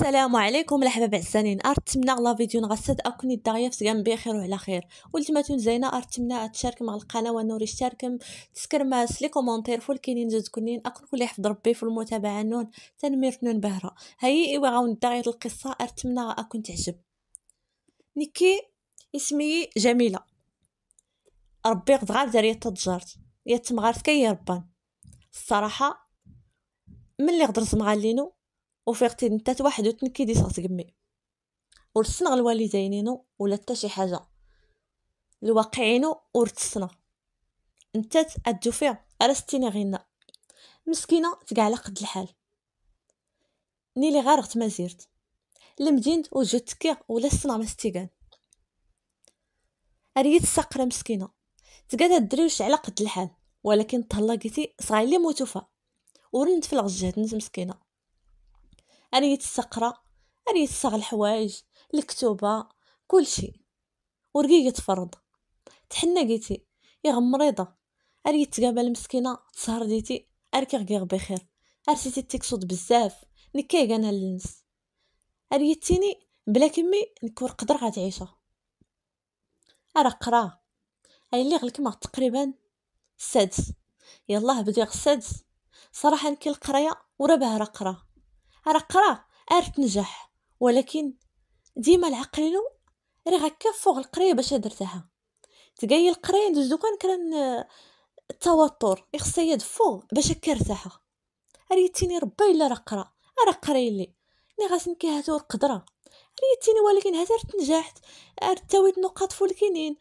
السلام عليكم مرحبا عزانين ارتمنا لا فيديو غصدقكم الدغيا فسكان بخير وعلى خير ولتماتون زينه ارتمنا تشارك مع القناه ونوري تشاركم تسكرماس لي كومونتير فول كاينين زوج كنين اكون كل يحفظ ربي في المتابعه نون تنمير نون بهره هي ايوا غاون الدغيا القصه ارتمنا اكون تعجب نيكي اسمي جميله ربي قد داريا داريه تتجارت يا تمغارت كي ربان الصراحه ملي غدرت مع لينو وفيقتي نتا واحد دي صغت قمي ورتسنا الوالدينينو ولا حتى شي حاجه الواقعينو ورتسنا نتا ادو فيها ارستينا غينا مسكينه تقع على قد الحال نيلي غارقت ما زيرت لمدينت وجدت تكيا ولا الصنع ما استيقان اريد السقره مسكينه تقعد الدريوش على قد الحال ولكن تهلاقيتي صغير لي موتوفا ورند في نت مسكينه أنا تستقرا أنا تستغل الحوايج الكتوبة كل شيء ورقيقة فرض تحنا قيتي يا مريضة أري تقابل مسكينة تسهر ديتي أركي غير بخير أرسيتي تكسود بزاف نكاي انا للنس أريتيني بلا كمي نكون قدر غتعيشها أرا قرا أي اللي غلك ما تقريبا السادس يلاه بدي السادس صراحة كي القراية ورا بها قرا راه قرا عرف نجح ولكن ديما له راه هكا فوق القريه باش درتها تقاي القريه ندوز دوكا كان التوتر يخصها يد فوق باش هكا ريتيني ربي الا راه قرا راه قري لي مي غاسنكي هاتو القدره ريتيني ولكن هزرت نجحت ارتويت نقاط فولكينين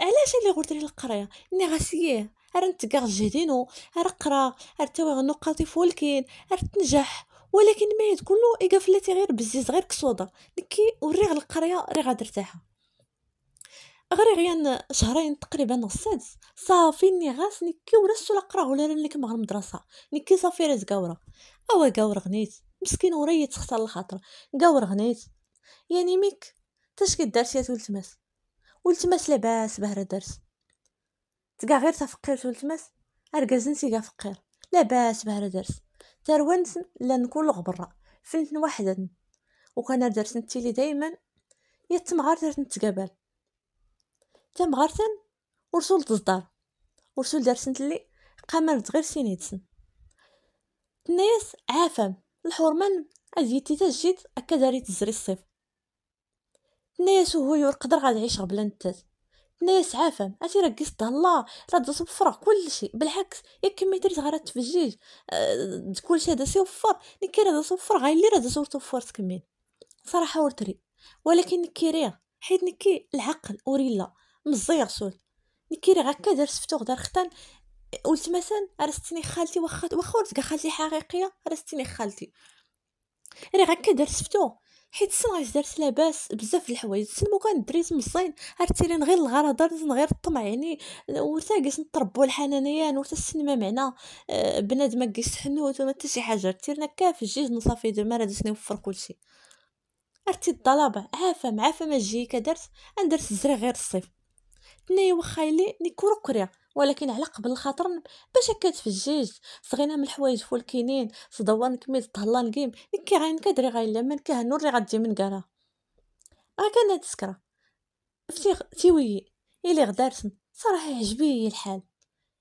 علاش اللي لي القرايه ني غاسيه راه نتقاغ جهدينو راه قرا ارتوي نقاطي فولكين تنجح ولكن المهد كله اقفلتي غير بزيز غير كسوده نكي وريغ القريه ريغا غادرتها غير غيان شهرين تقريبا السادس صافي ني غاس نكي ورسو لا قراه ولا لك مع المدرسه نكي صافي راس قاوره اوا قاور غنيت مسكين وريت تختار الخاطر قاور غنيت يعني ميك تاش كدارت يا ولتماس ولتماس لاباس بهرا دارت تكا غير تفقير تولتماس ارقاز نسي كاع فقير لاباس بهرا دارت تروانت لا كل غبرة فنت وحدة وكان درت نتيلي دايما يا تمغار درت تم تمغارتن ورسول تصدر ورسول درسنت نتلي قامرت غير سينيتسن تنايس عافم الحرمان ازيتي تجيت هكا داري تزري الصيف تنايس وهو يور قدر غادي يعيش غبلا انايا سعافم عرفتي راه قصد الله راه دزت بفرح كلشي بالعكس يا كمي درت آه، غير تفجيج أه كلشي هذا سيوفر نكي راه دزت بفرح غير اللي راه دزت وفرت كمين صراحه ورتري ولكن نكيري حيت نكي العقل اوريلا مزيغ سول نكيري هكا دار سفتو دار ختان قلت مثلا رستني خالتي واخا واخا خالتي حقيقيه رستني خالتي راه هكا دار سفتو حيت الصنعه دارت لاباس بزاف د الحوايج تسلمو كان دريت من الصين غير الغرض غير الطمع يعني ورتا كاس نتربو الحنانيان ورتا السينما معنا آه، بنادم ما كاس تحنوت وما حتى شي حاجه ارتيرنا كاف جيج نصافي دو راه دوسني وفر كلشي ارتي الطلبة عافا معافا ما جي كدرت اندرت الزري غير الصيف تنايا وخا يلي نكورو كريا ولكن على قبل الخاطر باش هكا تفجيج صغينا من الحوايج فول كينين صدوان كميت طهلا نقيم نكي عين كدري غاي لمن كهنو لي غتجي من كارا راه كان هاد السكره فتي تيوي الي غدارتن صراحه عجبي الحال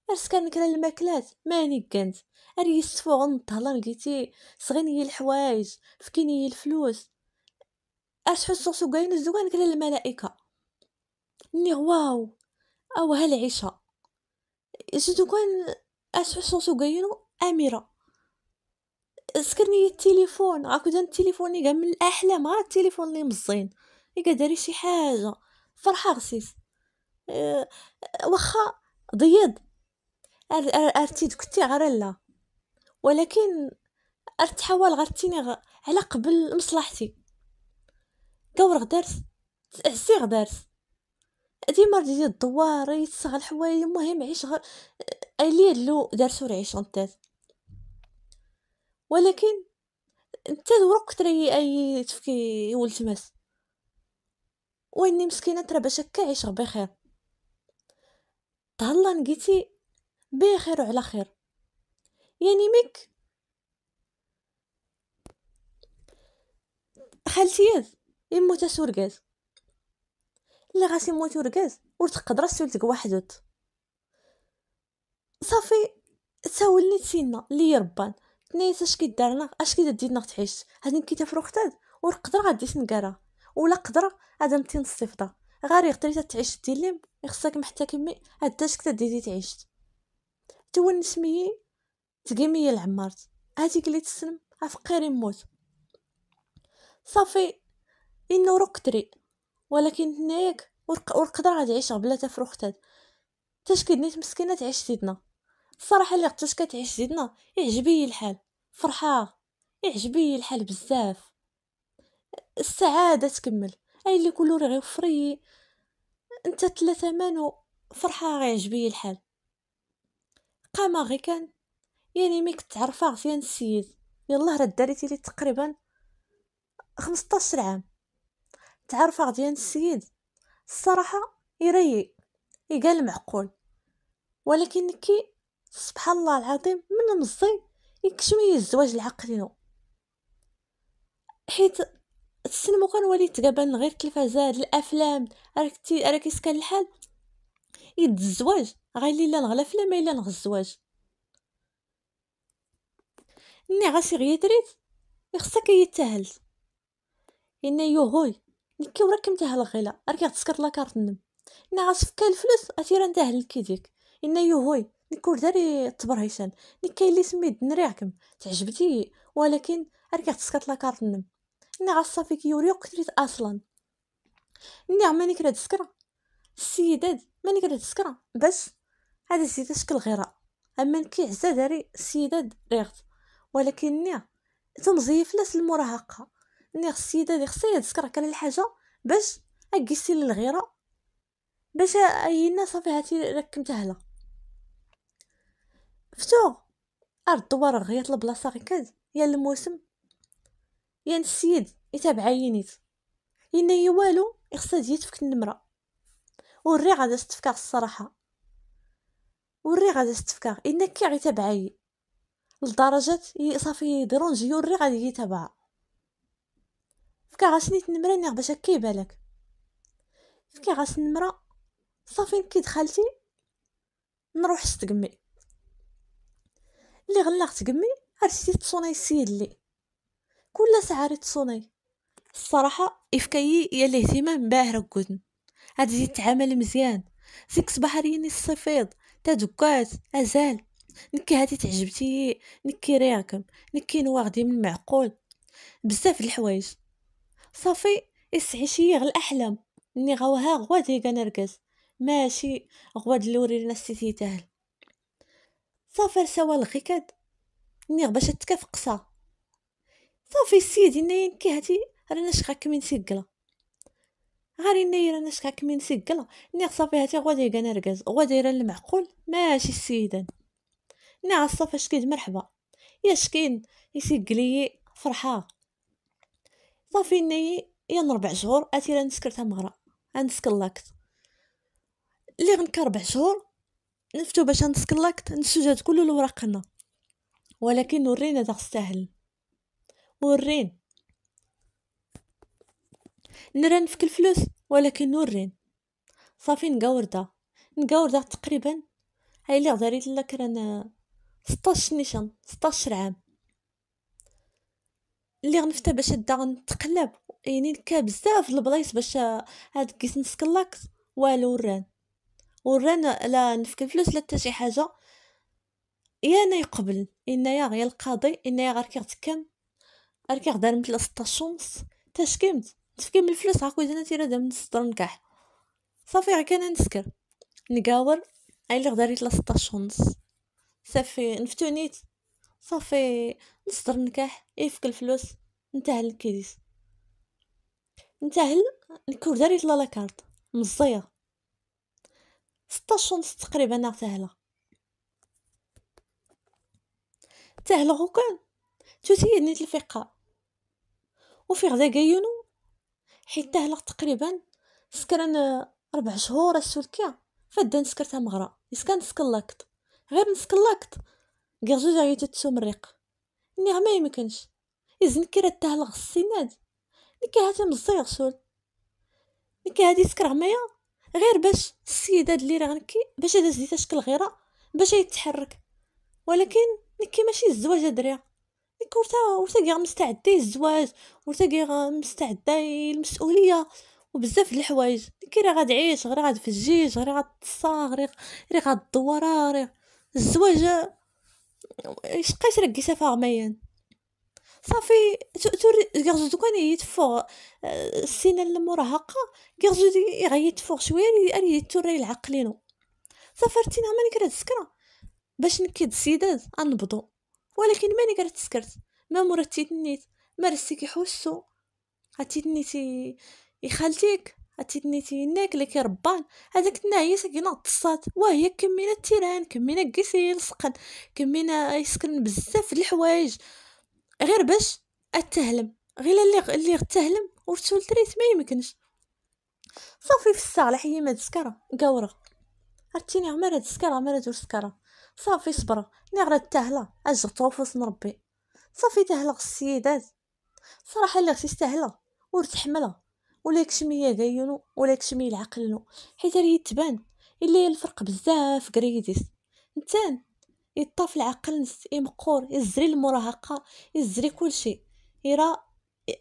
عرس كان نكرا الماكلات ماني كانت اريست فوق نطهلا لقيتي صغيني الحوايج فكيني الفلوس اش صوصو كاين الزوان كلا الملائكه ني واو او هالعشاء جيتو كان اشوشوشو غيرو اميره سكرني التليفون غاكو دان التليفون اللي من الاحلام غا التليفون اللي مزين اللي كداري شي حاجه فرحه غسيس أه واخا ضيض ارتي دكتي غير لا ولكن ارتحاول غرتيني غ... على قبل مصلحتي كور غدرت عسي غدرت ديما ديال الدوار يتسهل حوايج المهم عيش غير الين لو دار سور عيش غنتات ولكن انت دورك تري اي تفكي ولتماس واني مسكينه ترى باش هكا عيش بخير تهلا نقيتي بخير وعلى خير يعني ميك خالتي ياز يمو تسورقاز اللي غاسي يموت ورقاز وتقدر تقدر تسولتك وحدك صافي تاولني تسينا لي ربان تنيس اش كيدارنا اش كيديتنا تعيش هادين كي تفروختاد ونقدر غادي تنقرا ولا قدر هذا متين نصيفطا غير يقدر تعيش ديليم يخصك محتى كمي كتا ديتي تعيش تو نسميي تقيمي العمارت هادي قلي تسلم عفقيري موت صافي انو روك تري ولكن هناياك والقدره تعيشها بلا تفرختات تاش كدنيت مسكينه تعيش زيدنا الصراحه اللي قتاش كتعيش زيدنا يعجبني الحال فرحه يعجبني الحال بزاف السعاده تكمل اي اللي كلو راه وفري انت ثلاثة مانو فرحه غيعجبني الحال قام غي كان يعني ميك كنت عارفه غفيان السيد يلاه راه داريتي لي تقريبا 15 عام تعرف ديال السيد الصراحة يريق يقال معقول ولكن كي سبحان الله العظيم من نصي يكشمي الزواج العقلي حيت السينما ولي تقابل غير التلفازات الافلام راك تي راك الحال يد الزواج غيلي لا نغلى فلام الا نغ الزواج ني غاسي غيتريت يخصك يتهل ان يوهوي نكي كم تاه الغيلة أركي تسكر لاكارت النم إنا كاين الفلوس أثيرا نداهل كيديك إنا يوهوي نكور داري تبر هيسان نكاين اللي سميت نريعكم تعجبتي ولكن أركي تسكر لاكارت النم إنا غاصافي كيوري كتريت أصلا إنا ماني كرا تسكرا السيدات ماني كرا تسكرا بس هذا السيدة شكل غيرها أما كيعزا داري السيدات ريغت ولكن نيا تمزيف لاس المراهقه ني السيده اللي خصها يذكرك على الحاجه باش اكيسي للغيره باش الناس صافي هاتي راك متهله فتو ارض دوار غيات البلاصه غي كاد يا الموسم يا السيد يتابع عينيت ينا هي والو خصها تجي تفك النمره وري غادا تفكا الصراحه وري غادا تفكا انك كي غيتابعي لدرجه صافي يديرون جيو الري غادي يتابعها فكا غا شنيت نيغ باش هكا يبالك فكا غا النمره صافي كي دخلتي نروح ستقمي لي غلاغ غلقت قمي عرفتي تصوني السيد لي كل ساعه ريت تصوني الصراحه يفكاي يا الاهتمام باهر عاد زيد تعامل مزيان زيك صباح ريني الصفيض دكات ازال نكي هادي تعجبتي نكي رياكم نكي نواغدي من المعقول بزاف الحوايج صافي اسعي شي غير الاحلام اللي غوها غوا تيقى نرقس ماشي غواد اللوري لنا السيتي تاهل صافي سوا الغيكاد ني باش تكاف قصا صافي السيد ناين كي هاتي رانا شخاك من سقله غاري ناي رانا شخاك من سقله ني صافي هاتي غوا ديقى نرقز غوا دايره المعقول ماشي السيدان ني صافي شكيد مرحبا يا شكين يسقلي فرحه صافي ني يا ربع شهور اتي نسكر تا مغرى غنسكلاكت اللي غنكا ربع شهور نفتو باش نسكلاكت نسجد كل الوراقنا ولكن ورينا داك سهل ورين نران في الفلوس ولكن نورين صافي نقاوردا نقاوردا تقريبا هاي اللي غداريت لك رانا 16 نيشان 16 عام اللي غنفتا باش دا غنتقلب يعني لكا بزاف البلايص باش هاد كيس نسكلاك والو الران والران لا نفك الفلوس لا حتى شي حاجه يا انا يقبل انايا غير القاضي انايا غير كيغتكم غير كيغدار مثل 16 ونص تشكمت تفكي من الفلوس عاكو جانا تيرا دا من الصدر نكاح صافي غير كان نسكر نقاور اي اللي غداري 13 شونس صافي نفتو نيت صافي نصدر النكاح يفك الفلوس نتهل الكيس نتهل الكوردار لا لاكارت مزيه ستة ونص تقريبا ارتهلا تهلا هو كان تتيدني تلفيقة وفي غدا كاينو حيت تهلا تقريبا سكران ربع شهور السلكية فدا نسكرتها مغرا مغرى يسكن نسكر لاكت غير نسكر لاكت كاع جوج عيطات مريق النيغ ما يمكنش إذن كرا تاه كي هاتم هاتا مزيغ شول كي هادي سكر عمايا غير باش السيده اللي راه غنكي باش هذا زيتها شكل غيره باش يتحرك ولكن نكي ماشي الزواج دريا ديك ورتا ورتا كي مستعده الزواج ورتا كي مستعده المسؤوليه وبزاف د الحوايج كي راه غتعيش غير غتفجيج غير غتصا غير غدورا غير الزواج رقي ركيسه فاغميان صافي كيرجو دوكا يتفوغ السنه المراهقه كيرجو يغير يتفوغ شويه يري يعني توري العقلينو صافي رتينا ماني كرات سكره باش نكيد السيدات انبضو ولكن ماني كرات سكرت ما مرتيت نيت ما رسي كيحوسو عتيت تي يخالتيك اتيتنيتي ناك اللي كيربان هذاك الناهية ساكنة تصات وهي كمينا التيران كمينا كيسي سقن كمينا يسكن بزاف الحوايج غير باش اتهلم غير اللي اللي غتهلم ورتول تريت ما يمكنش صافي في الصالح هي ما تسكره قورة عرفتيني عمر هاد السكره عمر هاد السكره صافي صبره ني غير تاهله اج طوفوس نربي صافي تهلا السيدات صراحه اللي غتستاهله ورتحملها ولا كشميه كاينو ولا كشمي العقلنو حيت راه يتبان الا الفرق بزاف كريديس نتان يطاف العقل نس يمقور يزري المراهقه يزري كلشي يرى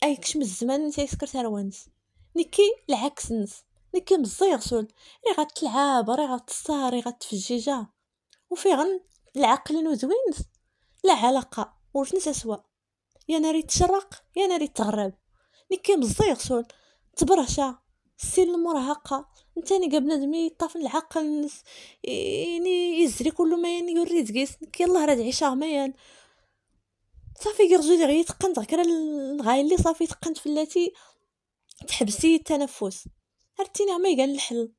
ايكشم الزمان نتا يسكر تروانس نكي العكس نس نكي مزير سول ري غتلعب ري غتصار ري غتفجيجا غن العقل نو زوين لا علاقه وشنو سوا يا ناري تشرق يا ناري تغرب نكي مزير سول تبرشا السن المراهقه نتاني قبل بنادم يطاف العقل يعني يزري كل ما يعني يوري تقيس يلاه راه تعيشها ميان صافي كي لي غير تقنت غير الغايه اللي صافي تقنت فلاتي تحبسي التنفس عرفتيني ما يقال الحل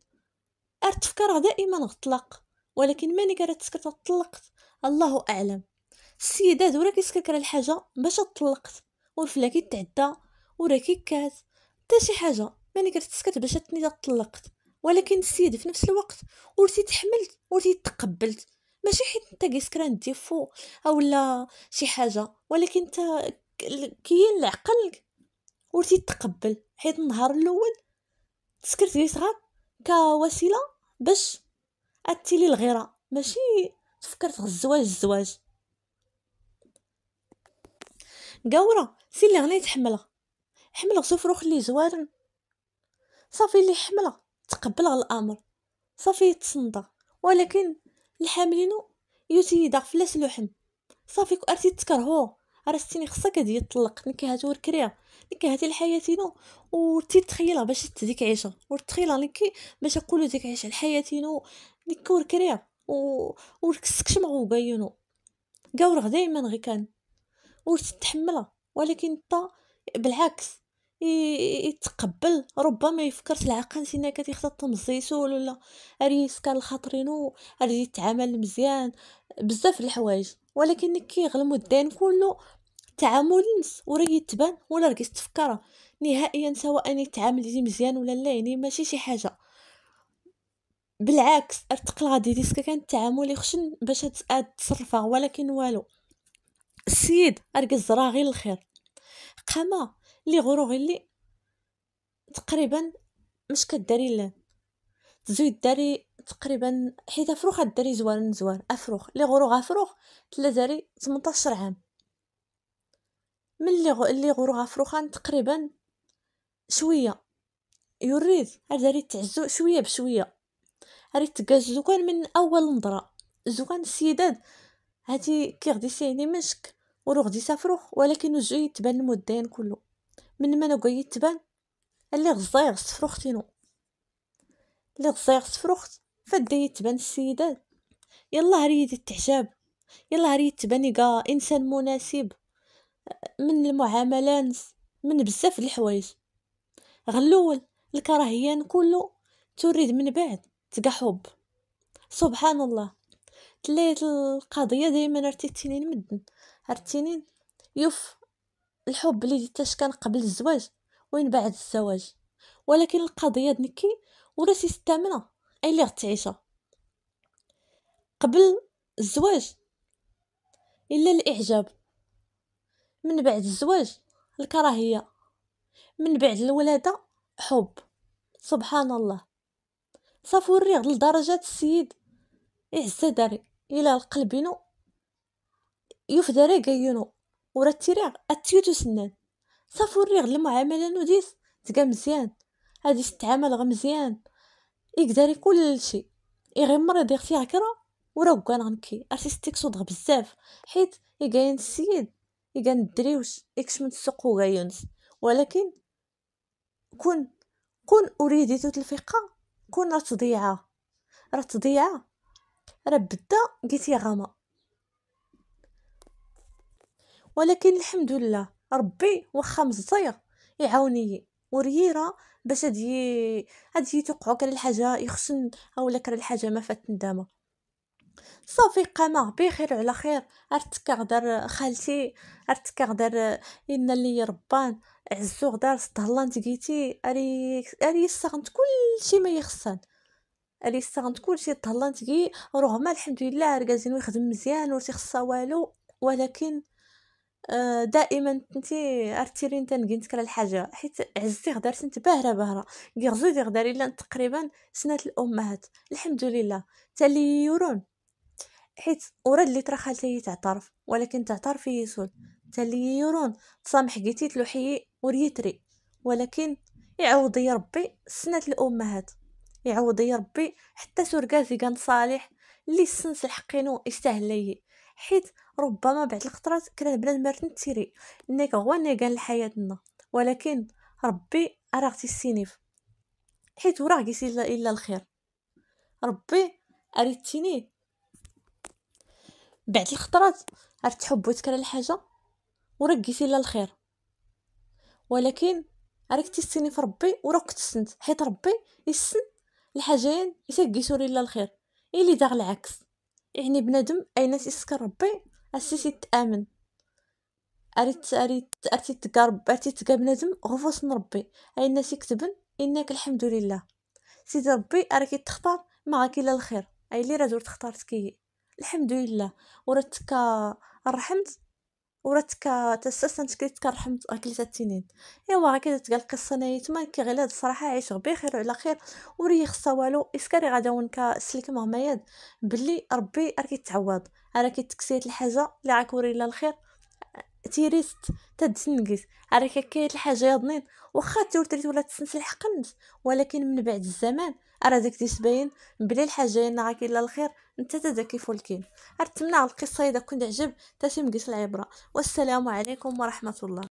التفكير دائما غطلق ولكن ماني كانت تسكر طلقت الله اعلم السيده دورا كيسكر الحاجه باش طلقت والفلا تعدى وراكي كات حتى شي حاجه ماني كتسكت باش تني طلقت ولكن السيد في نفس الوقت ورتي تحملت ورتي تقبلت ماشي حيت انت كيسكران ديفو اولا شي حاجه ولكن انت كاين العقل ورتي تقبل حيت النهار الاول لي صغار كوسيله باش اتي لي الغيره ماشي تفكرت في الزواج الزواج قاوره سي اللي غنيت حملها حمل غزوف روخ لي صافي اللي حمله تقبل الامر صافي تصندا ولكن الحاملين يوتي فلاس لحم صافي كارتي تكرهو عرفتيني خصك هادي يطلق نكهاتو الكريه نكهاتي الحياتينو ورتي تخيلها باش ديك عيشه ورتخيلها لكي باش اقولو ديك عيشه الحياتينو نكور وركريا و وركسكش مغو قاينو قاور غدايما غي كان ورتي تحملها ولكن انت بالعكس يتقبل ربما يفكر العقل سينا كتيخططهم الزيتون ولا ريسكا الخاطرينو غادي يتعامل مزيان بزاف الحوايج ولكن كيغلمو الدين كله تعامل الناس وري يتبان ولا راه تفكره نهائيا سواء تعاملتي مزيان ولا لا يعني ماشي شي حاجه بالعكس ارتقل غادي ديسكا كان التعامل يخشن باش تصرفه ولكن والو السيد ارقى الزرا غير الخير قام اللي غروغي اللي تقريبا مش كداري لا تزوي داري تقريبا حيت افروخ الدري زوار زوار افروخ لي غروغ افروخ تلا داري 18 عام من لي غ... لي غروغ افروخان تقريبا شويه يريد داري تعزو شويه بشويه ريت تقاز زوكان من اول نظره زوكان السيدات هادي كي غدي سيني مشك وروغ دي سافروخ ولكن جوي يتبان المدين كله من ما نوقع يتبان اللي غزير سفروختينو اللي غزير سفروخت فدا يتبان السيدات يلا هريد التحجاب يلا هريد تبان كا انسان مناسب من المعاملات من بزاف الحوايج غلول الكراهيان كله تريد من بعد تقع حب سبحان الله تليت القضيه دائما ارتيتينين مدن ارتينين يوف الحب اللي ديتاش كان قبل الزواج وين بعد الزواج ولكن القضيه دنكي وراسي ستامنه اي اللي غتعيشها قبل الزواج الا الاعجاب من بعد الزواج الكراهيه من بعد الولاده حب سبحان الله صافو الريغ لدرجه السيد إعزة داري الى القلبينو يفدري قينو ورا اتيوتو سنان صافو الريغ المعامله نوديس تقا مزيان هادي ستعامل غا مزيان يقدر يقول شي يغير مره يغفي فيها كرا ورا كان غنكي ارتيستيك صدغ بزاف حيت يقاين السيد يقان الدريوش يكش من السوق يونس ولكن كون كون توت الفقه كون راه تضيعه راه تضيعه راه بدا قيتي غامق ولكن الحمد لله ربي واخا مزطير يعاوني وريرة باش هادي هادي توقعو كل الحاجه يخشن اولا كر الحاجه ما فات ندامه صافي قام بخير على خير عرفت كغدر خالتي ارتك غدر ان اللي ربان عزو غدار صدهلان تقيتي اري اري كل كلشي ما يخصن اري كل كلشي تهلان تقي رغم الحمد لله رجازين ويخدم مزيان ورتي خصها والو ولكن آه، دائما تنتي عرفتي تنقين تكرا الحاجه حيت عزتي غدار سنت باهره باهره كي غزو غدار الا تقريبا سنه الامهات الحمد لله تالي يورون حيت وراد اللي ترا خالتي تعترف ولكن تعترف يسول تالي يورون تسامح قيتي تلوحي وريتري ولكن يعوض يا ربي سنه الامهات يعوض يا ربي حتى سرقازي كان صالح اللي السنس الحقينو يستاهل ليه حيت ربما بعد الخطرات كانت بنادم مرتن تيري انك غواني قال لحياتنا ولكن ربي أراغتي السينيف حيت وراه قيسي إلا الخير ربي أريتيني بعد الخطرات عرفت حب تكرا الحاجة وراك قيسي إلا الخير ولكن راك تيستيني في ربي وراك تسنت حيت ربي يسن الحاجين يتقيسو إلا الخير اللي داغ العكس يعني بنادم اين تيسكن ربي اسيسي تامن اريت اريت ارتي تقرب ارتي تقى بنادم غفوس نربي اين يكتبن انك الحمد لله سيدي ربي راك تختار ما غاك الا الخير اي اللي راه زور تختار تكي الحمد لله ورتك الرحمت وراه تاسست كريت كنرحم اكلت التنين ايوا راه كي تقال القصه ناهي تما غير هاد الصراحه عايش بخير وعلى خير وري خصا والو اسكاري غادا ونكا سلك مغمياد بلي ربي راه كيتعوض راه كيتكسيت الحاجه اللي وري لها الخير تيريست تدسنقس راه كاين الحاجه يا ضنين واخا تورتريت ولا تسنسل حقنت ولكن من بعد الزمان راه داك تبين بلي الحاجه ينا الا الخير انت تذكي فولكين ارتمنا على القصه اذا كنت عجب تسمقس العبره والسلام عليكم ورحمه الله